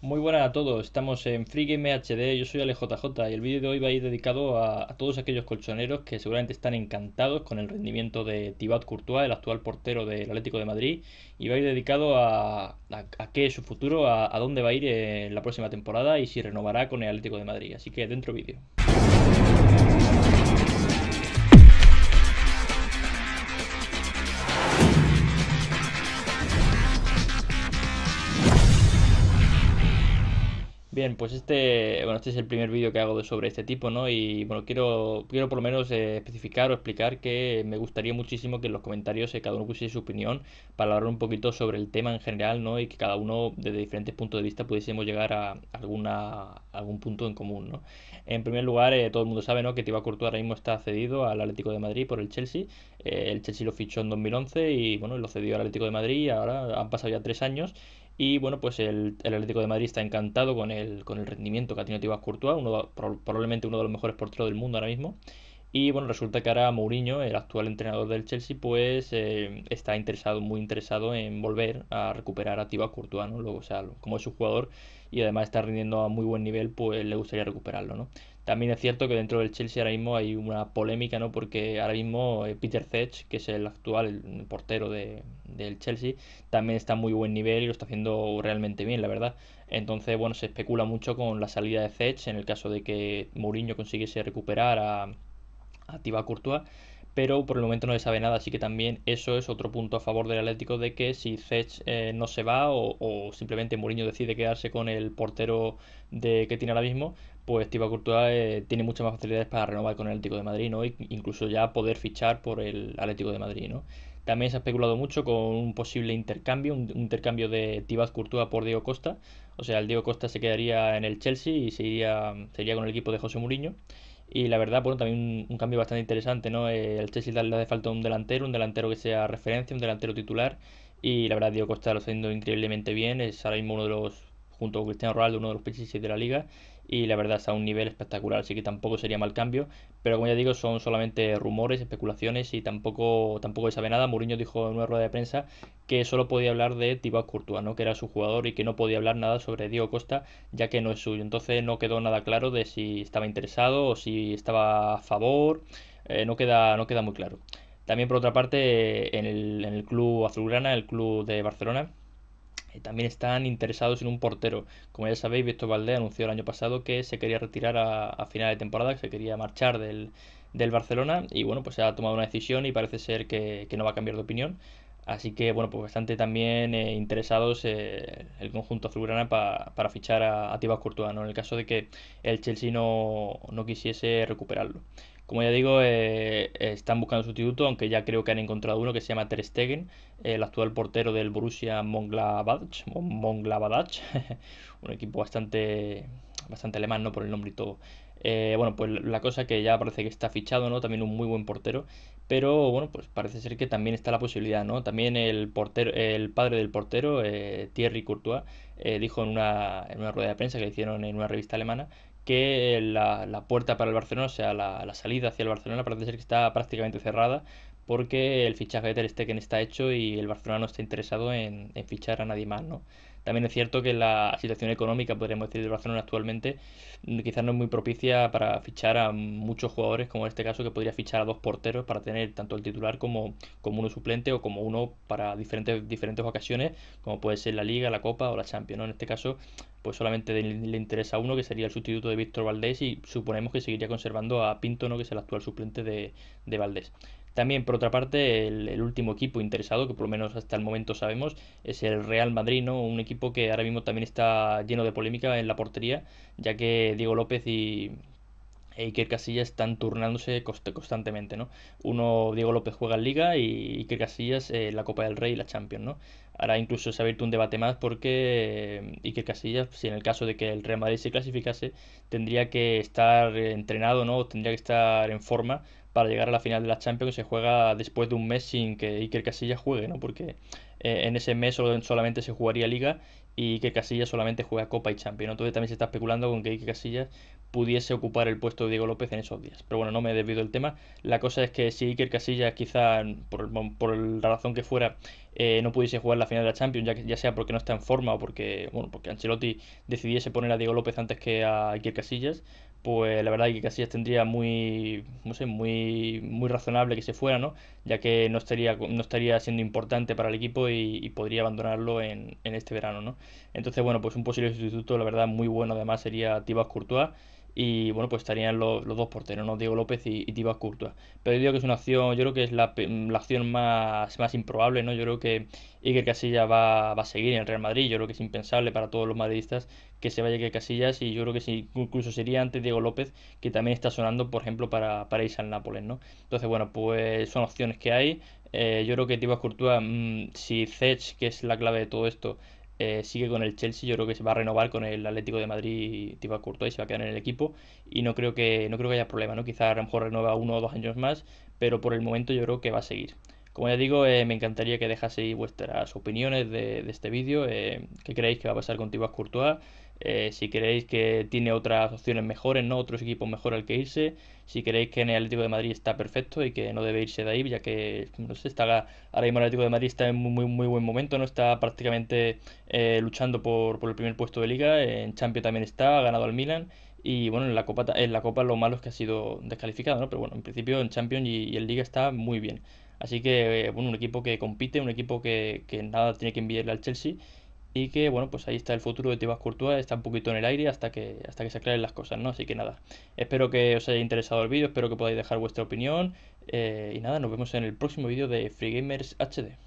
Muy buenas a todos, estamos en HD, yo soy AleJJ y el vídeo de hoy va a ir dedicado a, todos aquellos colchoneros que seguramente están encantados con el rendimiento de Thibaut Courtois, el actual portero del Atlético de Madrid, y va a ir dedicado a, a, a qué es su futuro, a, dónde va a ir en la próxima temporada y si renovará con el Atlético de Madrid. Así que dentro vídeo. Bien, pues este, bueno, este es el primer vídeo que hago sobre este tipo, ¿no? Y bueno, quiero, quiero por lo menos eh, especificar o explicar que me gustaría muchísimo que en los comentarios eh, cada uno pusiese su opinión para hablar un poquito sobre el tema en general, ¿no? Y que cada uno desde diferentes puntos de vista pudiésemos llegar a alguna algún punto en común, ¿no? En primer lugar, eh, todo el mundo sabe, ¿no? Que Thibaut Courtois ahora mismo está cedido al Atlético de Madrid por el Chelsea. el Chelsea lo fichó en 2011 y bueno, lo cedió al Atlético de Madrid. y Ahora han pasado ya tres años y bueno, pues el, el, Atlético de Madrid está encantado con el, con el rendimiento que ha tenido Courtois, uno, probablemente uno de los mejores porteros del mundo ahora mismo. Y bueno, resulta que ahora Mourinho, el actual entrenador del Chelsea, pues eh, está interesado, muy interesado en volver a recuperar a Tibas Courtois, ¿no? Luego, o sea, como es su jugador y además está rindiendo a muy buen nivel, pues le gustaría recuperarlo, ¿no? También es cierto que dentro del Chelsea ahora mismo hay una polémica, ¿no? Porque ahora mismo eh, Peter Zech, que es el actual portero del Chelsea, también está a muy buen nivel y lo está haciendo realmente bien, la verdad. Entonces, bueno, se especula mucho con la salida de Zetch en el caso de que Mourinho consiguiese recuperar a, a Thibaut Courtois pero por el momento no se sabe nada, así que también eso es otro punto a favor del Atlético de que si Zech eh, no se va o, o, simplemente Mourinho decide quedarse con el portero de, que tiene ahora mismo, pues este Tiba Courtois eh, tiene muchas más facilidades para renovar con el Atlético de Madrid, incluso ya poder fichar por el Atlético de Madrid, ¿no? También se ha especulado mucho con un posible intercambio, un, intercambio de Thibaut Courtois por Diego Costa. O sea, el Diego Costa se quedaría en el Chelsea y se iría, con el equipo de José Mourinho. Y la verdad, bueno, también un, cambio bastante interesante, ¿no? el eh, Chelsea le hace falta un delantero, un delantero que sea referencia, un delantero titular. Y la verdad, Diego Costa lo está haciendo increíblemente bien. Es ahora mismo uno de los, junto con Cristiano Ronaldo, uno de los peches de la liga y la verdad está a un nivel espectacular, así que tampoco sería mal cambio, pero como ya digo, son solamente rumores, especulaciones y tampoco, tampoco sabe nada. Mourinho dijo en una rueda de prensa que solo podía hablar de Thibaut Courtois, ¿no? que era su jugador y que no podía hablar nada sobre Diego Costa, ya que no es suyo. Entonces no quedó nada claro de si estaba interesado o si estaba a favor, eh, no, queda, no queda muy claro. También por otra parte, en el, en el club azulgrana, el club de Barcelona, también están interesados en un portero. Como ya sabéis, Víctor Valdés anunció el año pasado que se quería retirar a, final de temporada, que se quería marchar del, Barcelona y bueno, pues se ha tomado una decisión y parece ser que, no va a cambiar de opinión. Así que bueno, pues bastante también eh, interesados eh, el conjunto azulgrana para fichar a, Tibas Courtois, en el caso de que el Chelsea no, no quisiese recuperarlo. Como ya digo, eh, están buscando sustituto, aunque ya creo que han encontrado uno que se llama Ter Stegen, el actual portero del Borussia Mönchengladbach, un equipo bastante, bastante alemán, ¿no? Por el nombre y todo. Eh, bueno, pues la cosa que ya parece que está fichado, ¿no? También un muy buen portero. Pero bueno, pues parece ser que también está la posibilidad, ¿no? También el portero, el padre del portero, eh, Thierry Courtois, dijo en una, en rueda de prensa que hicieron en una revista alemana que la, puerta para el Barcelona, o sea, la, salida hacia el Barcelona parece ser que está prácticamente cerrada porque el fichaje de Ter Stegen está hecho y el Barcelona no está interesado en, en fichar a nadie más, ¿no? También es cierto que la situación económica, podríamos decir, de Barcelona actualmente mm, quizás no es muy propicia para fichar a muchos jugadores, como en este caso que podría fichar a dos porteros para tener tanto el titular como, como uno suplente o como uno para diferentes, diferentes ocasiones, como puede ser la Liga, la Copa o la Champions. En este caso, pues solamente le interesa uno, que sería el sustituto de Víctor Valdés, y suponemos que seguiría conservando a Pinto, ¿no? que es el actual suplente de, Valdés. También, por otra parte, el, último equipo interesado, que por lo menos hasta el momento sabemos, es el Real Madrid, ¿no? un equipo que ahora mismo también está lleno de polémica en la portería, ya que Diego López y e Iker Casillas están turnándose constantemente, ¿no? Uno, Diego López juega en Liga y Iker Casillas en eh, la Copa del Rey y la Champions, ¿no? Ahora incluso se ha abierto un debate más porque eh, Iker Casillas, si en el caso de que el Real Madrid se clasificase, tendría que estar entrenado, ¿no? Tendría que estar en forma para llegar a la final de la Champions que se juega después de un mes sin que Iker Casillas juegue, ¿no? Porque eh, en ese mes solamente se jugaría Liga y Iker Casillas solamente juega Copa y Champions. Entonces también se está especulando con que Iker Casillas pudiese ocupar el puesto de Diego López en esos días. Pero bueno, no me he debido el tema. La cosa es que si Iker Casillas quizá, por, la razón que fuera, eh, no pudiese jugar la final de la Champions, ya, sea porque no está en forma o porque, bueno, porque Ancelotti decidiese poner a Diego López antes que a Iker Casillas, pues la verdad es que Casillas tendría muy, no sé, muy, muy razonable que se fuera, ¿no? Ya que no estaría, no estaría siendo importante para el equipo y, podría abandonarlo en, en, este verano, ¿no? Entonces, bueno, pues un posible sustituto, la verdad, muy bueno además sería Tibas Courtois y bueno, pues estarían los, dos porteros, ¿no? Diego López y, y Tibas Courtois. Pero yo digo que es una acción, yo creo que es la, la acción más, más improbable, ¿no? Yo creo que Iker Casillas va, va a seguir en el Real Madrid. Yo creo que es impensable para todos los madridistas que se vaya Iker Casillas. Y yo creo que si incluso sería antes Diego López, que también está sonando, por ejemplo, para, para irse al Nápoles, ¿no? Entonces, bueno, pues son opciones que hay. Eh, yo creo que Tibas Courtois, mm, si Zech, que es la clave de todo esto, eh, sigue con el Chelsea, yo creo que se va a renovar con el Atlético de Madrid, Tiba Courtois se va a quedar en el equipo y no creo que no creo que haya problema, ¿no? Quizá a lo mejor renueva uno o dos años más, pero por el momento yo creo que va a seguir. Como ya digo, eh, me encantaría que dejaseis vuestras opiniones de, este vídeo, que eh, qué creéis que va a pasar con Tibas Courtois, eh, si queréis que tiene otras opciones mejores, ¿no? Otros equipos mejores al que irse. Si queréis que en el Atlético de Madrid está perfecto y que no debe irse de ahí, ya que, no sé, está, ahora mismo el Atlético de Madrid está en muy, muy buen momento, ¿no? Está prácticamente eh, luchando por, el primer puesto de liga. En Champions también está, ha ganado al Milan. Y bueno, en la Copa, en la Copa lo malo es que ha sido descalificado, Pero bueno, en principio en Champions y, en Liga está muy bien. Así que, eh, bueno, un equipo que compite, un equipo que, que nada tiene que enviarle al Chelsea y que bueno, pues ahí está el futuro de Tibas Cultura está un poquito en el aire hasta que, hasta que se aclaren las cosas, ¿no? Así que nada, espero que os haya interesado el vídeo, espero que podáis dejar vuestra opinión eh, y nada, nos vemos en el próximo vídeo de Free Gamers HD.